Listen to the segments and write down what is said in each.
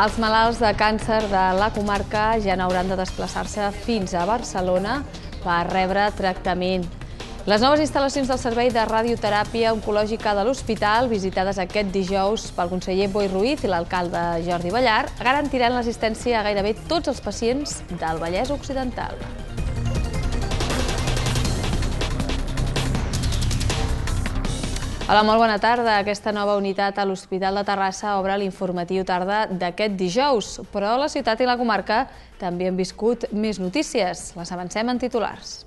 Els malalts de càncer de la comarca ja n'hauran de desplaçar-se fins a Barcelona per rebre tractament. Les noves instal·lacions del Servei de Radioteràpia Oncològica de l'Hospital, visitades aquest dijous pel conseller Boi Ruiz i l'alcalde Jordi Ballar, garantiran l'assistència a gairebé tots els pacients del Vallès Occidental. Hola, molt bona tarda. Aquesta nova unitat a l'Hospital de Terrassa obre l'informatiu tarda d'aquest dijous, però la ciutat i la comarca també han viscut més notícies. Les avancem en titulars.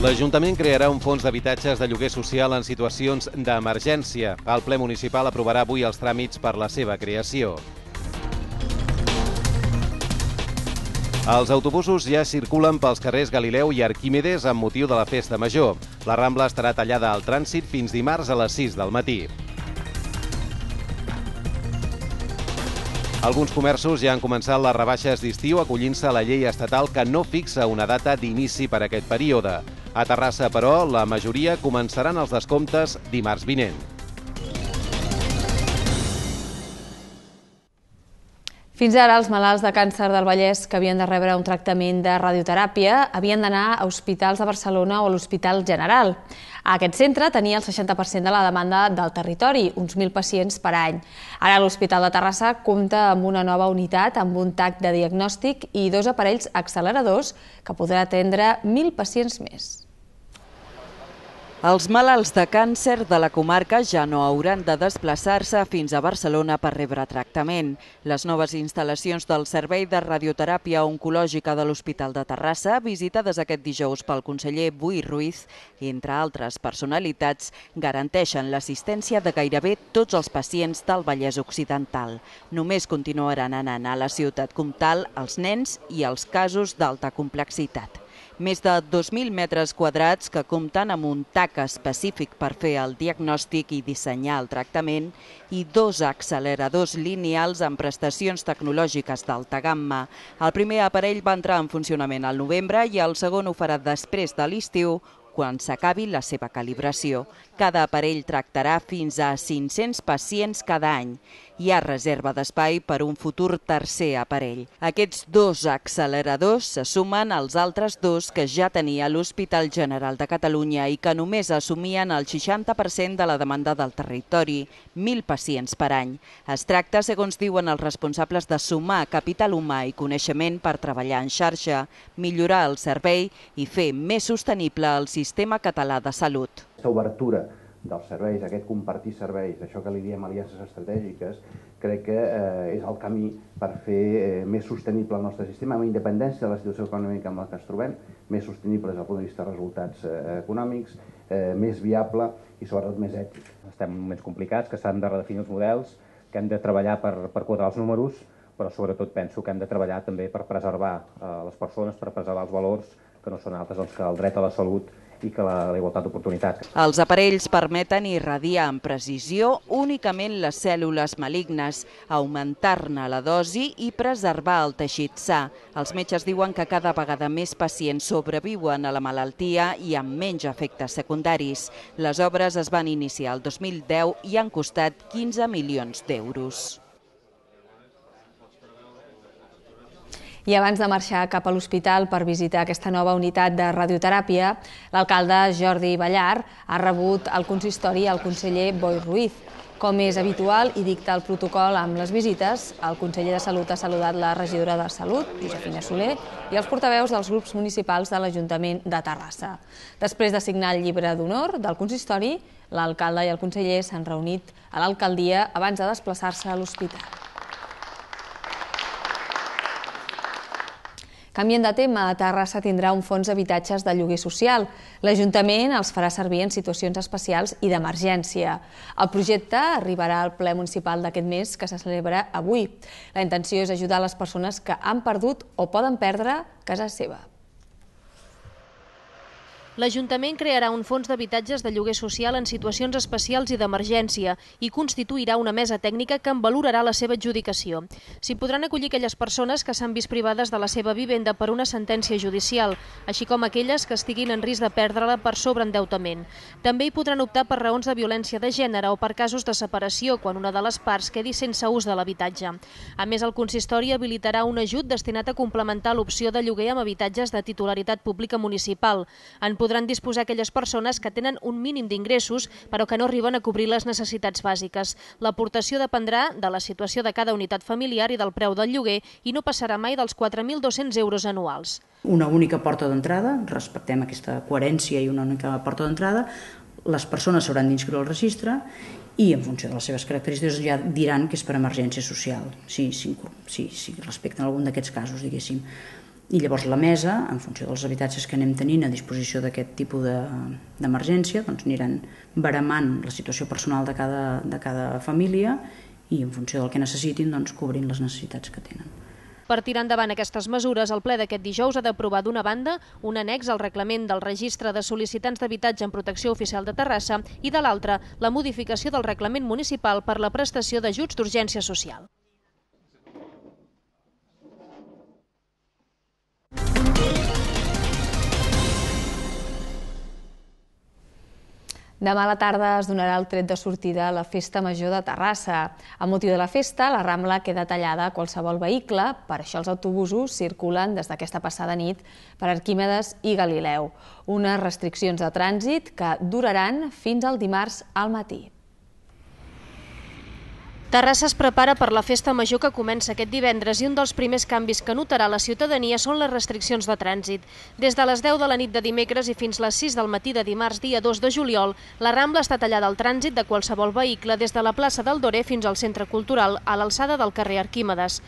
L'Ajuntament crearà un fons d'habitatges de lloguer social en situacions d'emergència. El ple municipal aprovarà avui els tràmits per la seva creació. Els autobusos ja circulen pels carrers Galileu i Arquímedes amb motiu de la festa major. La Rambla estarà tallada al trànsit fins dimarts a les 6 del matí. Alguns comerços ja han començat les rebaixes d'estiu acollint-se a la llei estatal que no fixa una data d'inici per a aquest període. A Terrassa, però, la majoria començaran els descomptes dimarts vinent. Fins ara, els malalts de càncer del Vallès que havien de rebre un tractament de radioteràpia havien d'anar a hospitals de Barcelona o a l'Hospital General. Aquest centre tenia el 60% de la demanda del territori, uns 1.000 pacients per any. Ara l'Hospital de Terrassa compta amb una nova unitat, amb un TAC de diagnòstic i dos aparells acceleradors que podrà atendre 1.000 pacients més. Els malalts de càncer de la comarca ja no hauran de desplaçar-se fins a Barcelona per rebre tractament. Les noves instal·lacions del Servei de Radioteràpia Oncològica de l'Hospital de Terrassa, visitades aquest dijous pel conseller Bui Ruiz, entre altres personalitats, garanteixen l'assistència de gairebé tots els pacients del Vallès Occidental. Només continuaran anant a la ciutat comtal els nens i els casos d'alta complexitat. Més de 2.000 metres quadrats que compten amb un TAC específic per fer el diagnòstic i dissenyar el tractament i dos acceleradors lineals amb prestacions tecnològiques d'alta gamma. El primer aparell va entrar en funcionament al novembre i el segon ho farà després de l'estiu quan s'acabi la seva calibració cada aparell tractarà fins a 500 pacients cada any. Hi ha reserva d'espai per un futur tercer aparell. Aquests dos acceleradors se sumen als altres dos que ja tenia l'Hospital General de Catalunya i que només assumien el 60% de la demanda del territori, 1.000 pacients per any. Es tracta, segons diuen els responsables, de sumar capital humà i coneixement per treballar en xarxa, millorar el servei i fer més sostenible el sistema català de salut aquesta obertura dels serveis, aquest compartir serveis, això que li diem aliances estratègiques, crec que eh, és el camí per fer eh, més sostenible el nostre sistema, amb independència de la situació econòmica en la que ens trobem, més sostenible des del punt de vista de resultats eh, econòmics, eh, més viable i sobretot més ètic. Estem en moments complicats, que s'han de redefinir els models, que hem de treballar per, per quadrar els números, però sobretot penso que hem de treballar també per preservar eh, les persones, per preservar els valors, que no són altres doncs, que el dret a la salut fica la, la igualtat d'oportunitats. Els aparells permeten irradiar amb precisió únicament les cèl·lules malignes, augmentar-ne la dosi i preservar el teixit sa. Els metges diuen que cada vegada més pacients sobreviuen a la malaltia i amb menys efectes secundaris. Les obres es van iniciar el 2010 i han costat 15 milions d'euros. I abans de marxar cap a l'hospital per visitar aquesta nova unitat de radioteràpia, l'alcalde Jordi Ballar ha rebut al consistori el conseller Boi Ruiz. Com és habitual i dicta el protocol amb les visites, el conseller de Salut ha saludat la regidora de Salut, Josefina Soler, i els portaveus dels grups municipals de l'Ajuntament de Terrassa. Després de signar el llibre d'honor del consistori, l'alcalde i el conseller s'han reunit a l'alcaldia abans de desplaçar-se a l'hospital. Canvien de tema, a Terrassa tindrà un fons d'habitatges de lloguer social. L'Ajuntament els farà servir en situacions especials i d'emergència. El projecte arribarà al ple municipal d'aquest mes, que se celebra avui. La intenció és ajudar les persones que han perdut o poden perdre casa seva. L'Ajuntament crearà un fons d'habitatges de lloguer social en situacions especials i d'emergència i constituirà una mesa tècnica que en valorarà la seva adjudicació. S'hi podran acollir aquelles persones que s'han vist privades de la seva vivenda per una sentència judicial, així com aquelles que estiguin en risc de perdre-la per sobreendeutament. També hi podran optar per raons de violència de gènere o per casos de separació quan una de les parts quedi sense ús de l'habitatge. A més, el consistori habilitarà un ajut destinat a complementar l'opció de lloguer amb habitatges de titularitat pública municipal. En podran disposar aquelles persones que tenen un mínim d'ingressos però que no arriben a cobrir les necessitats bàsiques. L'aportació dependrà de la situació de cada unitat familiar i del preu del lloguer i no passarà mai dels 4.200 euros anuals. Una única porta d'entrada, respectem aquesta coherència i una única porta d'entrada, les persones s'hauran d'inscriure al registre i en funció de les seves característiques ja diran que és per emergència social, si, si, si, respecten algun d'aquests casos, diguéssim. I llavors la mesa, en funció dels habitatges que anem tenint a disposició d'aquest tipus d'emergència, de, doncs aniran baremant la situació personal de cada, de cada família i en funció del que necessitin, doncs cobrint les necessitats que tenen. Per tirar endavant aquestes mesures, el ple d'aquest dijous ha d'aprovar d'una banda un annex al reglament del registre de sol·licitants d'habitatge en protecció oficial de Terrassa i de l'altra la modificació del reglament municipal per la prestació d'ajuts d'urgència social. Demà a la tarda es donarà el tret de sortida a la Festa Major de Terrassa. A motiu de la festa, la Rambla queda tallada a qualsevol vehicle, per això els autobusos circulen des d'aquesta passada nit per Arquímedes i Galileu. Unes restriccions de trànsit que duraran fins al dimarts al matí. Terrassa es prepara per la festa major que comença aquest divendres i un dels primers canvis que notarà la ciutadania són les restriccions de trànsit. Des de les 10 de la nit de dimecres i fins les 6 del matí de dimarts, dia 2 de juliol, la Rambla està tallada al trànsit de qualsevol vehicle des de la plaça del Doré fins al centre cultural, a l'alçada del carrer Arquímedes.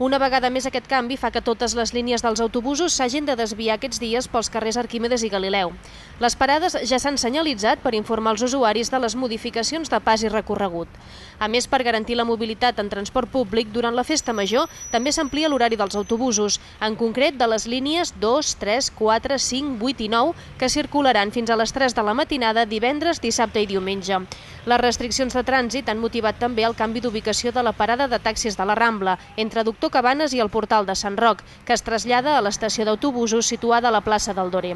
Una vegada més aquest canvi fa que totes les línies dels autobusos s'hagin de desviar aquests dies pels carrers Arquímedes i Galileu. Les parades ja s'han senyalitzat per informar els usuaris de les modificacions de pas i recorregut. A més, per garantir la mobilitat en transport públic, durant la festa major també s'amplia l'horari dels autobusos, en concret de les línies 2, 3, 4, 5, 8 i 9, que circularan fins a les 3 de la matinada divendres, dissabte i diumenge. Les restriccions de trànsit han motivat també el canvi d'ubicació de la parada de taxis de la Rambla, entre Doctor Cabanes i el portal de Sant Roc, que es trasllada a l'estació d'autobusos situada a la plaça del Doré.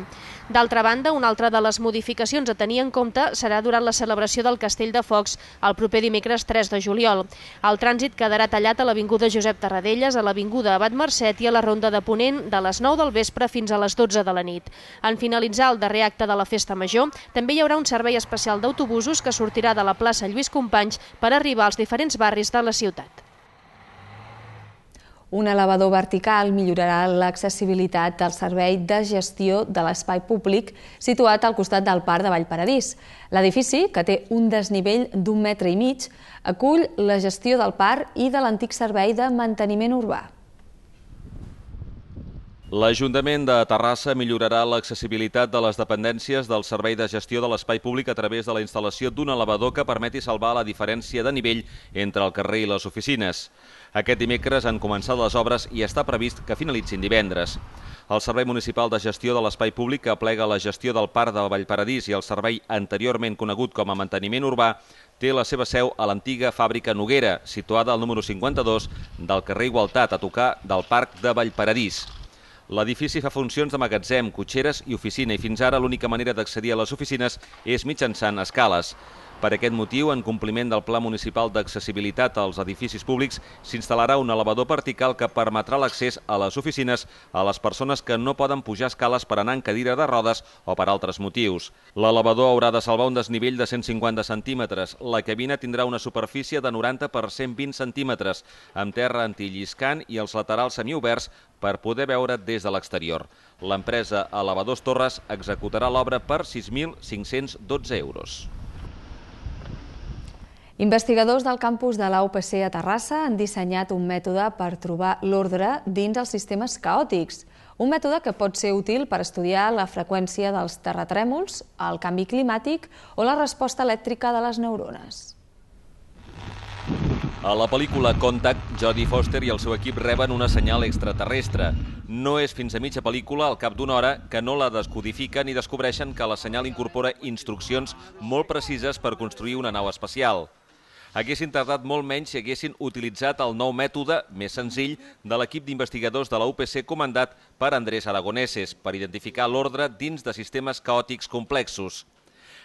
D'altra banda, una altra de les modificacions a tenir en compte serà durant la celebració del Castell de Focs el proper dimecres 3 3 de juliol. El trànsit quedarà tallat a l'Avinguda Josep Tarradellas, a l'Avinguda Abat Mercet i a la Ronda de Ponent de les 9 del vespre fins a les 12 de la nit. En finalitzar el darrer acte de la Festa Major, també hi haurà un servei especial d'autobusos que sortirà de la plaça Lluís Companys per arribar als diferents barris de la ciutat. Un elevador vertical millorarà l'accessibilitat del servei de gestió de l'espai públic situat al costat del Parc de Vallparadís. L'edifici, que té un desnivell d'un metre i mig, acull la gestió del parc i de l'antic servei de manteniment urbà. L'Ajuntament de Terrassa millorarà l'accessibilitat de les dependències del Servei de Gestió de l'Espai Públic a través de la instal·lació d'un elevador que permeti salvar la diferència de nivell entre el carrer i les oficines. Aquest dimecres han començat les obres i està previst que finalitzin divendres. El Servei Municipal de Gestió de l'Espai Públic que aplega la gestió del Parc del Vallparadís i el servei anteriorment conegut com a Manteniment Urbà té la seva seu a l'antiga fàbrica Noguera, situada al número 52 del carrer Igualtat, a tocar del Parc de Vallparadís. L'edifici fa funcions de magatzem, cotxeres i oficina i fins ara l'única manera d'accedir a les oficines és mitjançant escales. Per aquest motiu, en compliment del Pla Municipal d'Accessibilitat als Edificis Públics, s'instal·larà un elevador vertical que permetrà l'accés a les oficines a les persones que no poden pujar escales per anar en cadira de rodes o per altres motius. L'elevador haurà de salvar un desnivell de 150 centímetres. La cabina tindrà una superfície de 90 per 120 centímetres, amb terra antilliscant i els laterals semioberts per poder veure des de l'exterior. L'empresa Elevadors Torres executarà l'obra per 6.512 euros. Investigadors del campus de la UPC a Terrassa han dissenyat un mètode per trobar l'ordre dins els sistemes caòtics, un mètode que pot ser útil per estudiar la freqüència dels terratrèmols, el canvi climàtic o la resposta elèctrica de les neurones. A la pel·lícula Contact, Jodie Foster i el seu equip reben una senyal extraterrestre. No és fins a mitja pel·lícula, al cap d'una hora, que no la descodifiquen i descobreixen que la senyal incorpora instruccions molt precises per construir una nau espacial haguessin tardat molt menys si haguessin utilitzat el nou mètode més senzill de l'equip d'investigadors de la UPC comandat per Andrés Aragoneses per identificar l'ordre dins de sistemes caòtics complexos.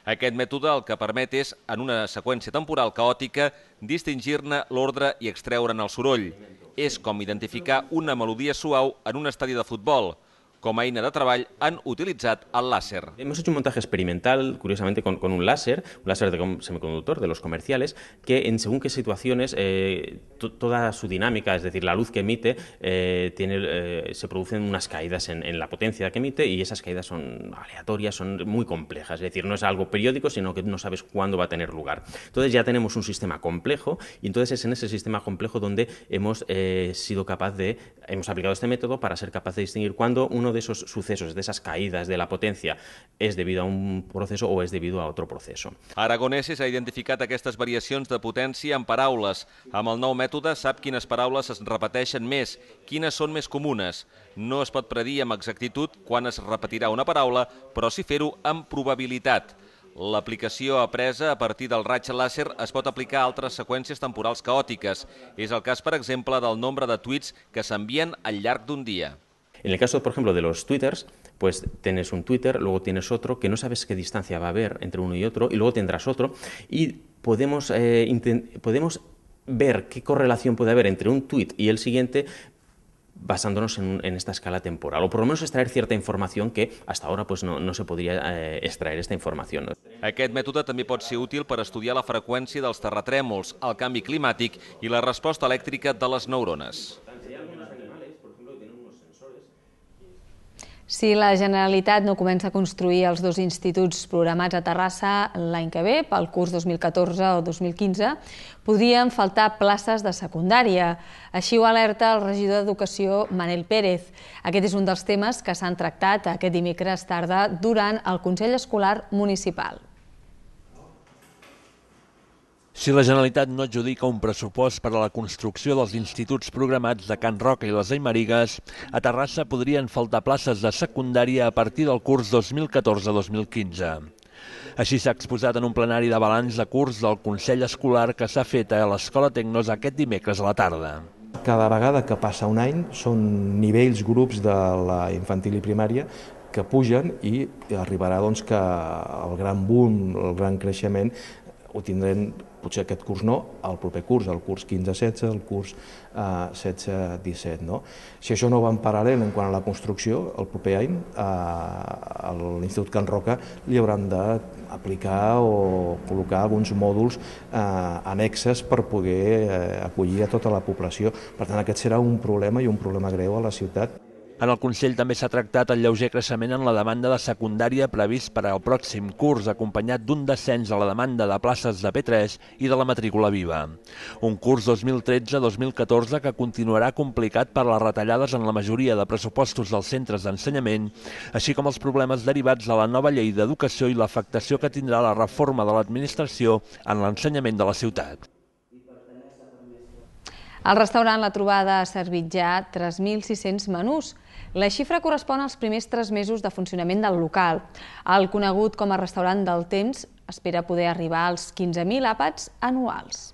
Aquest mètode el que permet és, en una seqüència temporal caòtica, distingir-ne l'ordre i extreure'n el soroll. És com identificar una melodia suau en un estadi de futbol, ...como a de treball han utilizado el láser. Hemos hecho un montaje experimental, curiosamente, con, un láser, un láser de semiconductor de los comerciales, que en según qué situaciones eh, toda su dinámica, es decir, la luz que emite, eh, tiene, eh, se producen unas caídas en, la potencia que emite y esas caídas son aleatorias, son muy complejas, es decir, no es algo periódico, sino que no sabes cuándo va a tener lugar. Entonces ya tenemos un sistema complejo y entonces es en ese sistema complejo donde hemos sido capaz de, hemos aplicado este método para ser capaz de distinguir cuándo uno uno de esos sucesos, de esas caídas de la potència, és debido a un proceso o és debido a otro proceso. Aragoneses ha identificat aquestes variacions de potència en paraules. Amb el nou mètode sap quines paraules es repeteixen més, quines són més comunes. No es pot predir amb exactitud quan es repetirà una paraula, però sí fer-ho amb probabilitat. L'aplicació apresa a partir del raig làser es pot aplicar a altres seqüències temporals caòtiques. És el cas, per exemple, del nombre de tuits que s'envien al llarg d'un dia. En el caso, por ejemplo, de los twitters, pues tienes un Twitter, luego tienes otro, que no sabes qué distancia va a haber entre uno y otro, y luego tendrás otro, y podemos, eh, ver qué correlación puede haber entre un tweet y el siguiente basándonos en, esta escala temporal, o por lo menos extraer cierta información que hasta ahora pues, no, no se podría eh, extraer esta información. No? Aquest también puede ser útil para estudiar la frecuencia de los terratrèmols, el cambio climático y la respuesta eléctrica de las neuronas. Si la Generalitat no comença a construir els dos instituts programats a Terrassa l'any que ve, pel curs 2014 o 2015, podrien faltar places de secundària. Així ho alerta el regidor d'Educació, Manel Pérez. Aquest és un dels temes que s'han tractat aquest dimecres tarda durant el Consell Escolar Municipal. Si la Generalitat no adjudica un pressupost per a la construcció dels instituts programats de Can Roca i les Aimarigues, a Terrassa podrien faltar places de secundària a partir del curs 2014-2015. Així s'ha exposat en un plenari de balanç de curs del Consell Escolar que s'ha fet a l'Escola Tecnos aquest dimecres a la tarda cada vegada que passa un any són nivells, grups de la infantil i primària que pugen i arribarà doncs, que el gran boom, el gran creixement ho tindrem potser aquest curs no, el proper curs, el curs 15-16, el curs eh, 16-17. No? Si això no va en paral·lel en quant a la construcció, el proper any eh, a l'Institut Can Roca li hauran d'aplicar o col·locar alguns mòduls eh, annexes per poder eh, acollir a tota la població. Per tant, aquest serà un problema i un problema greu a la ciutat. En el Consell també s'ha tractat el lleuger creixement en la demanda de secundària previst per al pròxim curs, acompanyat d'un descens a la demanda de places de P3 i de la matrícula viva. Un curs 2013-2014 que continuarà complicat per les retallades en la majoria de pressupostos dels centres d'ensenyament, així com els problemes derivats de la nova llei d'educació i l'afectació que tindrà la reforma de l'administració en l'ensenyament de la ciutat. Al restaurant La Trobada ha servit ja 3.600 menús, la xifra correspon als primers tres mesos de funcionament del local. El conegut com a restaurant del temps espera poder arribar als 15.000 àpats anuals.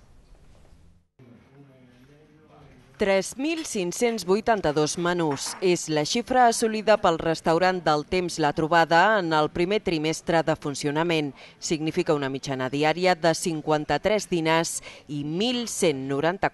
3.582 menús és la xifra assolida pel restaurant del Temps La Trobada en el primer trimestre de funcionament. Significa una mitjana diària de 53 dinars i 1.194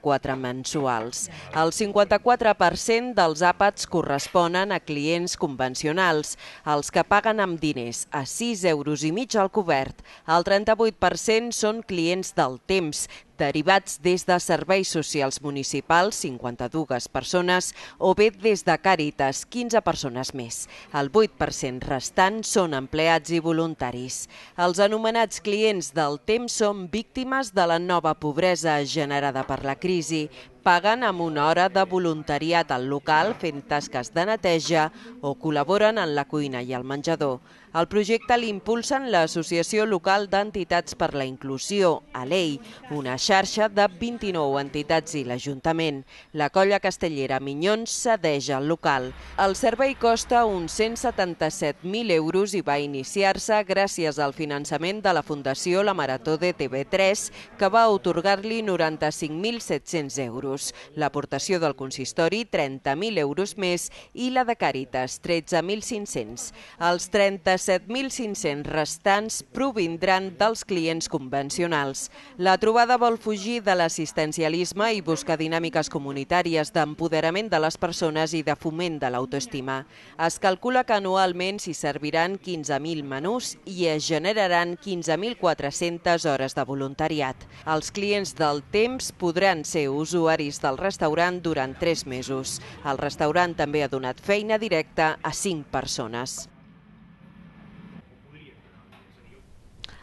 mensuals. El 54% dels àpats corresponen a clients convencionals, els que paguen amb diners a 6 euros i mig al cobert. El 38% són clients del Temps, derivats des de serveis socials municipals, 52 persones, o bé des de Càritas, 15 persones més. El 8% restant són empleats i voluntaris. Els anomenats clients del temps són víctimes de la nova pobresa generada per la crisi, paguen amb una hora de voluntariat al local fent tasques de neteja o col·laboren en la cuina i el menjador. El projecte l'impulsen l'Associació Local d'Entitats per la Inclusió, ALEI, una xarxa de 29 entitats i l'Ajuntament. La colla castellera Minyons cedeix al local. El servei costa uns 177.000 euros i va iniciar-se gràcies al finançament de la Fundació La Marató de TV3, que va otorgar-li 95.700 euros euros, l'aportació del consistori 30.000 euros més i la de Càritas 13.500. Els 37.500 restants provindran dels clients convencionals. La trobada vol fugir de l'assistencialisme i buscar dinàmiques comunitàries d'empoderament de les persones i de foment de l'autoestima. Es calcula que anualment s'hi serviran 15.000 menús i es generaran 15.400 hores de voluntariat. Els clients del temps podran ser usuaris horaris del restaurant durant tres mesos. El restaurant també ha donat feina directa a cinc persones.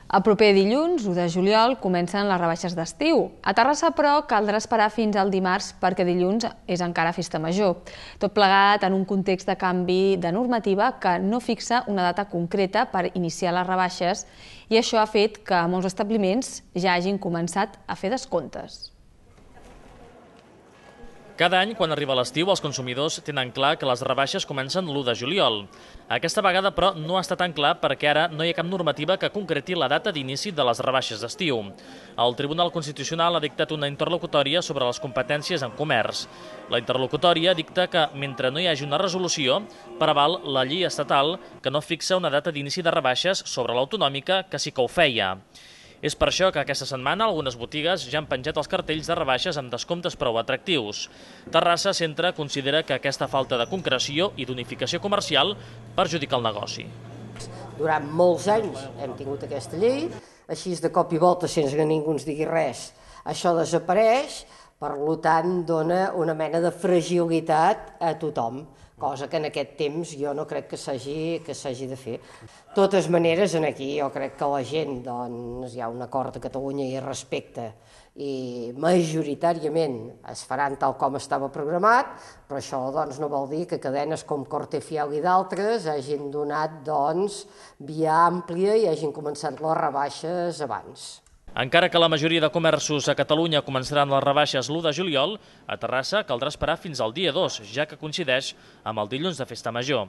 El proper dilluns, 1 de juliol, comencen les rebaixes d'estiu. A Terrassa, però, caldrà esperar fins al dimarts perquè dilluns és encara festa major. Tot plegat en un context de canvi de normativa que no fixa una data concreta per iniciar les rebaixes i això ha fet que molts establiments ja hagin començat a fer descomptes. Cada any, quan arriba l'estiu, els consumidors tenen clar que les rebaixes comencen l'1 de juliol. Aquesta vegada, però, no està tan clar perquè ara no hi ha cap normativa que concreti la data d'inici de les rebaixes d'estiu. El Tribunal Constitucional ha dictat una interlocutòria sobre les competències en comerç. La interlocutòria dicta que, mentre no hi hagi una resolució, preval la llei estatal que no fixa una data d'inici de rebaixes sobre l'autonòmica que sí que ho feia. És per això que aquesta setmana algunes botigues ja han penjat els cartells de rebaixes amb descomptes prou atractius. Terrassa Centre considera que aquesta falta de concreció i d'unificació comercial perjudica el negoci. Durant molts anys hem tingut aquesta llei, així de cop i volta sense que ningú ens digui res. Això desapareix, per tant dona una mena de fragilitat a tothom cosa que en aquest temps jo no crec que s'hagi que s'hagi de fer. totes maneres, en aquí jo crec que la gent, doncs, hi ha un acord a Catalunya i respecte i majoritàriament es faran tal com estava programat, però això doncs, no vol dir que cadenes com Corte Fiel i d'altres hagin donat doncs, via àmplia i hagin començat les rebaixes abans. Encara que la majoria de comerços a Catalunya començaran les rebaixes l'1 de juliol, a Terrassa caldrà esperar fins al dia 2, ja que coincideix amb el dilluns de Festa Major.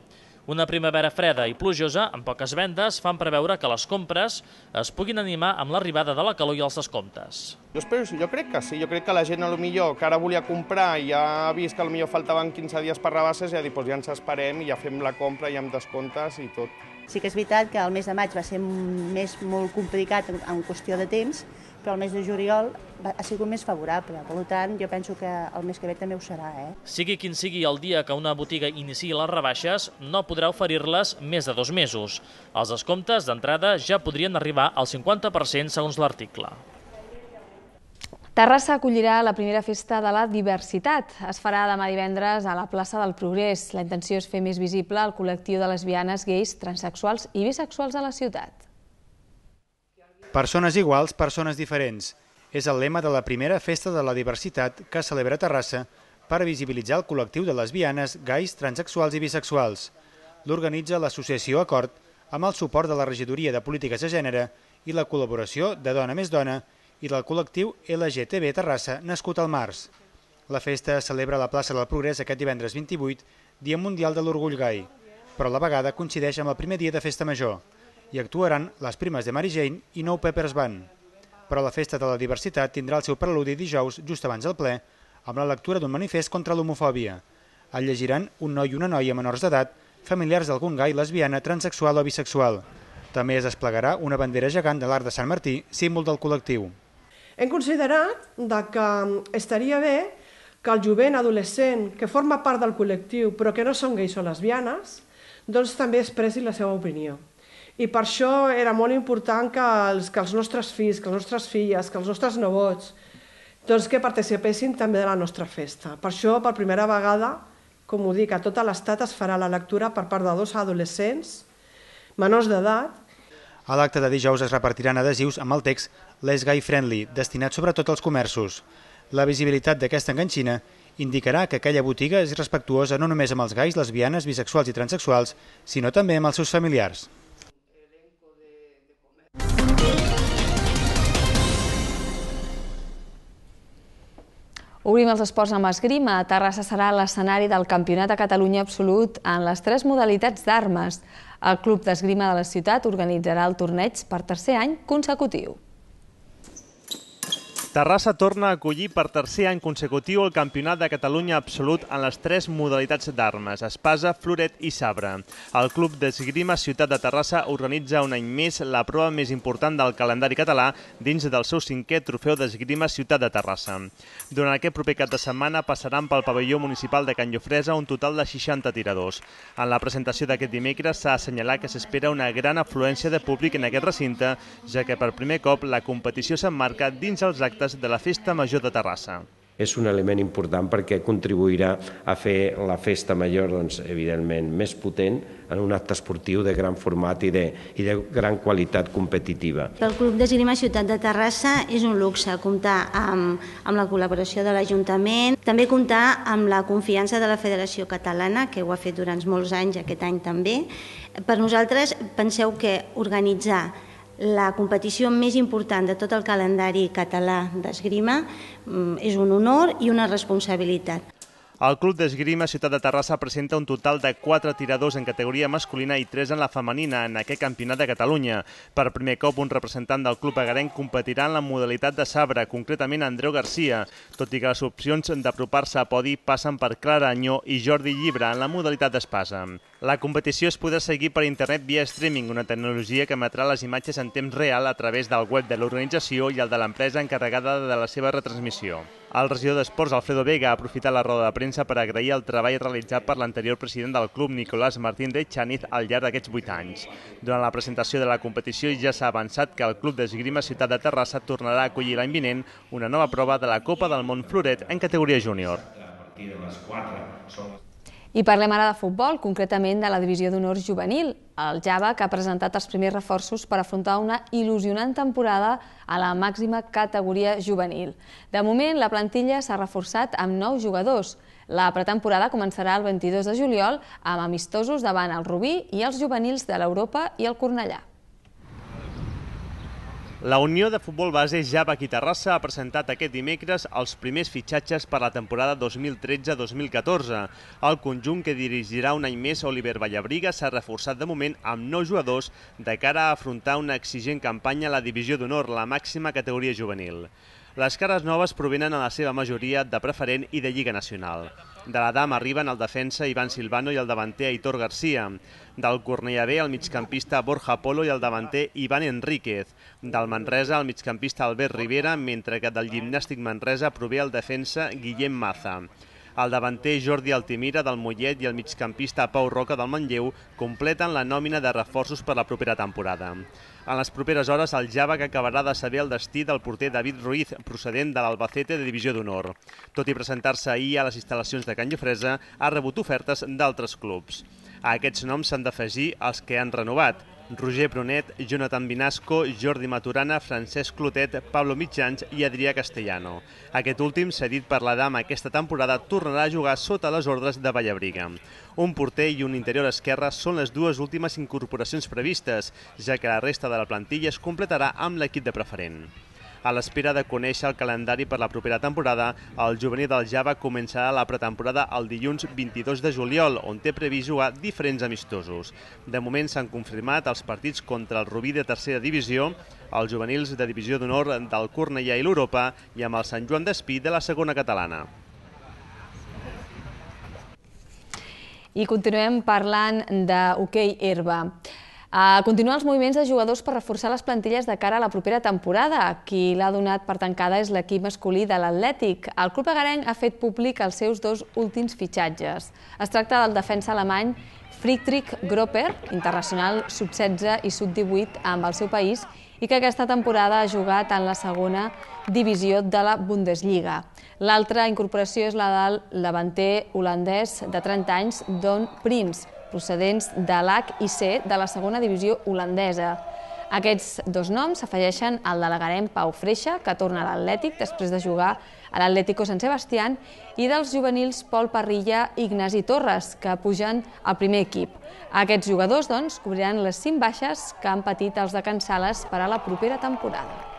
Una primavera freda i plujosa, amb poques vendes, fan preveure que les compres es puguin animar amb l'arribada de la calor i els descomptes. Jo, espero, jo crec que sí, jo crec que la gent a lo millor que ara volia comprar i ja ha vist que a lo millor faltaven 15 dies per rebaixes i ha dit doncs ja ens esperem i ja fem la compra i ja amb descomptes i tot. Sí que és veritat que el mes de maig va ser més molt complicat en, qüestió de temps, però el mes de juliol ha sigut més favorable. Per tant, jo penso que el mes que ve també ho serà. Eh? Sigui quin sigui el dia que una botiga iniciï les rebaixes, no podrà oferir-les més de dos mesos. Els descomptes d'entrada ja podrien arribar al 50% segons l'article. Terrassa acollirà la primera festa de la diversitat. Es farà demà divendres a la plaça del Progrés. La intenció és fer més visible el col·lectiu de lesbianes, gais, transexuals i bisexuals a la ciutat. Persones iguals, persones diferents. És el lema de la primera festa de la diversitat que celebra Terrassa per visibilitzar el col·lectiu de lesbianes, gais, transexuals i bisexuals. L'organitza l'associació Acord amb el suport de la Regidoria de Polítiques de Gènere i la col·laboració de Dona més Dona i del col·lectiu LGTB Terrassa nascut al març. La festa es celebra a la plaça del Progrés aquest divendres 28, Dia Mundial de l'Orgull Gai, però a la vegada coincideix amb el primer dia de festa major. i actuaran les primes de Mary Jane i Nou Peppers Band. Però la festa de la diversitat tindrà el seu preludi dijous, just abans del ple, amb la lectura d'un manifest contra l'homofòbia. El llegiran un noi i una noia menors d'edat, familiars d'algun gai lesbiana, transexual o bisexual. També es desplegarà una bandera gegant de l'Arc de Sant Martí, símbol del col·lectiu. Hem considerat de que mm, estaria bé que el jovent adolescent que forma part del col·lectiu però que no són gais o lesbianes, doncs també expressi la seva opinió. I per això era molt important que els, que els nostres fills, que les nostres filles, que els nostres nebots, doncs que participessin també de la nostra festa. Per això, per primera vegada, com ho dic, a tot l'estat es farà la lectura per part de dos adolescents menors d'edat a l'acte de dijous es repartiran adhesius amb el text Les Guy Friendly, destinat sobretot als comerços. La visibilitat d'aquesta enganxina indicarà que aquella botiga és respectuosa no només amb els gais, lesbianes, bisexuals i transexuals, sinó també amb els seus familiars. Obrim els esports amb esgrima. Terrassa serà l'escenari del Campionat de Catalunya Absolut en les tres modalitats d'armes. El Club d'Esgrima de la ciutat organitzarà el torneig per tercer any consecutiu. Terrassa torna a acollir per tercer any consecutiu el Campionat de Catalunya Absolut en les tres modalitats d'armes, espasa, floret i sabre. El Club d'Esgrima Ciutat de Terrassa organitza un any més la prova més important del calendari català dins del seu cinquè trofeu d'Esgrima Ciutat de Terrassa. Durant aquest proper cap de setmana passaran pel pavelló municipal de Can Llofresa un total de 60 tiradors. En la presentació d'aquest dimecres s'ha assenyalat que s'espera una gran afluència de públic en aquest recinte, ja que per primer cop la competició s'emmarca dins els actes actes de la Festa Major de Terrassa és un element important perquè contribuirà a fer la festa major, doncs, evidentment, més potent en un acte esportiu de gran format i de, i de gran qualitat competitiva. El Club d'Esgrima Ciutat de Terrassa és un luxe comptar amb, amb la col·laboració de l'Ajuntament, també comptar amb la confiança de la Federació Catalana, que ho ha fet durant molts anys, aquest any també. Per nosaltres, penseu que organitzar la competició més important de tot el calendari català d'esgrima mm, és un honor i una responsabilitat. El Club d'Esgrima Ciutat de Terrassa presenta un total de 4 tiradors en categoria masculina i 3 en la femenina en aquest campionat de Catalunya. Per primer cop, un representant del club agarenc competirà en la modalitat de sabre, concretament Andreu Garcia, tot i que les opcions d'apropar-se a podi passen per Clara Anyó i Jordi Llibre en la modalitat d'espasa. La competició es podrà seguir per internet via streaming, una tecnologia que emetrà les imatges en temps real a través del web de l'organització i el de l'empresa encarregada de la seva retransmissió. El regidor d'Esports, Alfredo Vega, ha aprofitat la roda de premsa per agrair el treball realitzat per l'anterior president del club, Nicolás Martín de Chaniz, al llarg d'aquests vuit anys. Durant la presentació de la competició ja s'ha avançat que el club d'esgrima Ciutat de Terrassa tornarà a acollir l'any vinent una nova prova de la Copa del Món Floret en categoria júnior. A partir de les 4 són i parlem ara de futbol, concretament de la divisió d'honor juvenil, el Java, que ha presentat els primers reforços per afrontar una il·lusionant temporada a la màxima categoria juvenil. De moment, la plantilla s'ha reforçat amb nou jugadors. La pretemporada començarà el 22 de juliol amb amistosos davant el Rubí i els juvenils de l'Europa i el Cornellà. La Unió de Futbol Base Java i Terrassa ha presentat aquest dimecres els primers fitxatges per a la temporada 2013-2014. El conjunt que dirigirà un any més Oliver Vallabriga s'ha reforçat de moment amb nou jugadors de cara a afrontar una exigent campanya a la Divisió d'Honor, la màxima categoria juvenil. Les cares noves provenen en la seva majoria de preferent i de Lliga Nacional. De la dama arriben el defensa Ivan Silvano i el davanter Aitor Garcia. Del Cornellà B el migcampista Borja Polo i el davanter Ivan Enríquez. Del Manresa el migcampista Albert Rivera, mentre que del gimnàstic Manresa prové el defensa Guillem Maza el davanter Jordi Altimira del Mollet i el migcampista Pau Roca del Manlleu completen la nòmina de reforços per la propera temporada. En les properes hores, el Java que acabarà de saber el destí del porter David Ruiz, procedent de l'Albacete de Divisió d'Honor. Tot i presentar-se ahir a les instal·lacions de Can Llofresa, ha rebut ofertes d'altres clubs. A aquests noms s'han d'afegir els que han renovat, Roger Brunet, Jonathan Vinasco, Jordi Maturana, Francesc Clotet, Pablo Mitjans i Adrià Castellano. Aquest últim, cedit per la dama aquesta temporada, tornarà a jugar sota les ordres de Vallabriga. Un porter i un interior esquerre són les dues últimes incorporacions previstes, ja que la resta de la plantilla es completarà amb l'equip de preferent. A l'espera de conèixer el calendari per la propera temporada, el juvenil del Java començarà la pretemporada el dilluns 22 de juliol, on té previst jugar diferents amistosos. De moment s'han confirmat els partits contra el Rubí de tercera divisió, els juvenils de divisió d'honor del Cornellà i l'Europa i amb el Sant Joan d'Espí de la segona catalana. I continuem parlant de hoquei okay herba. Uh, continuen els moviments de jugadors per reforçar les plantilles de cara a la propera temporada. Qui l'ha donat per tancada és l'equip masculí de l'Atlètic. El club agarenc ha fet públic els seus dos últims fitxatges. Es tracta del defensa alemany Friedrich Gropper, internacional sub-16 i sub-18 amb el seu país, i que aquesta temporada ha jugat en la segona divisió de la Bundesliga. L'altra incorporació és la del davanter holandès de 30 anys, Don Prins, procedents de l'H i C de la segona divisió holandesa. Aquests dos noms s'afegeixen al de l'agarenc Pau Freixa, que torna a l'Atlètic després de jugar a l'Atlético San Sebastián, i dels juvenils Pol Parrilla i Ignasi Torres, que pugen al primer equip. Aquests jugadors, doncs, cobriran les cinc baixes que han patit els de Can Sales per a la propera temporada.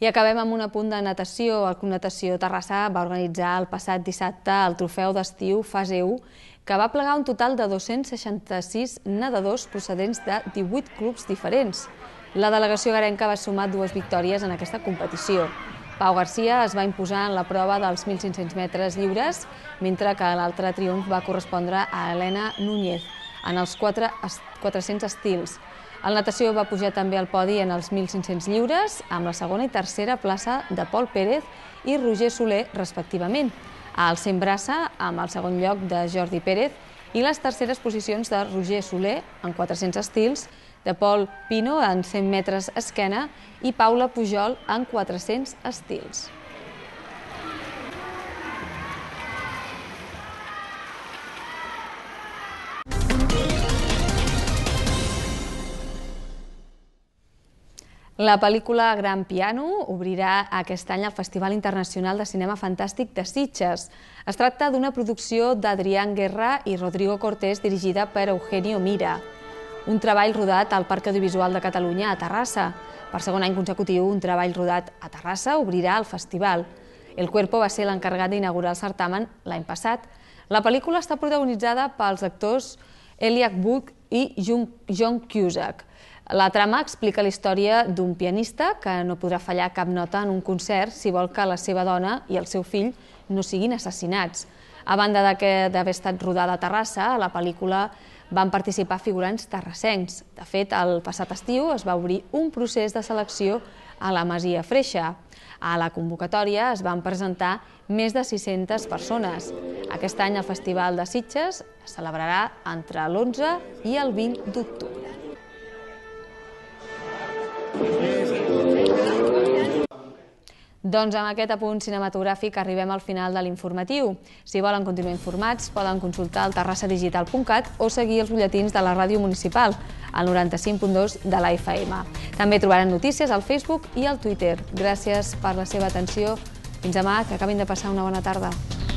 I acabem amb un apunt de natació. El Club Natació Terrassa va organitzar el passat dissabte el trofeu d'estiu fase 1, que va plegar un total de 266 nedadors procedents de 18 clubs diferents. La delegació garenca va sumar dues victòries en aquesta competició. Pau Garcia es va imposar en la prova dels 1.500 metres lliures, mentre que l'altre triomf va correspondre a Helena Núñez en els 4, 400 estils. El natació va pujar també al podi en els 1.500 lliures, amb la segona i tercera plaça de Pol Pérez i Roger Soler, respectivament. Al braça, amb el segon lloc de Jordi Pérez, i les terceres posicions de Roger Soler, en 400 estils, de Pol Pino, en 100 metres esquena, i Paula Pujol, en 400 estils. La pel·lícula Gran Piano obrirà aquest any el Festival Internacional de Cinema Fantàstic de Sitges. Es tracta d'una producció d'Adrián Guerra i Rodrigo Cortés dirigida per Eugenio Mira. Un treball rodat al Parc Audiovisual de Catalunya a Terrassa. Per segon any consecutiu, un treball rodat a Terrassa obrirà el festival. El Cuerpo va ser l'encarregat d'inaugurar el certamen l'any passat. La pel·lícula està protagonitzada pels actors Eliak Buch i John Cusack. La trama explica la història d'un pianista que no podrà fallar cap nota en un concert si vol que la seva dona i el seu fill no siguin assassinats. A banda d'haver estat rodada a Terrassa, a la pel·lícula van participar figurants terrassencs. De fet, el passat estiu es va obrir un procés de selecció a la Masia Freixa. A la convocatòria es van presentar més de 600 persones. Aquest any el Festival de Sitges es celebrarà entre l'11 i el 20 d'octubre. Doncs amb aquest apunt cinematogràfic arribem al final de l'informatiu. Si volen continuar informats, poden consultar el terrassadigital.cat o seguir els bolletins de la ràdio municipal, al 95.2 de la També trobaran notícies al Facebook i al Twitter. Gràcies per la seva atenció. Fins demà, que acabin de passar una bona tarda.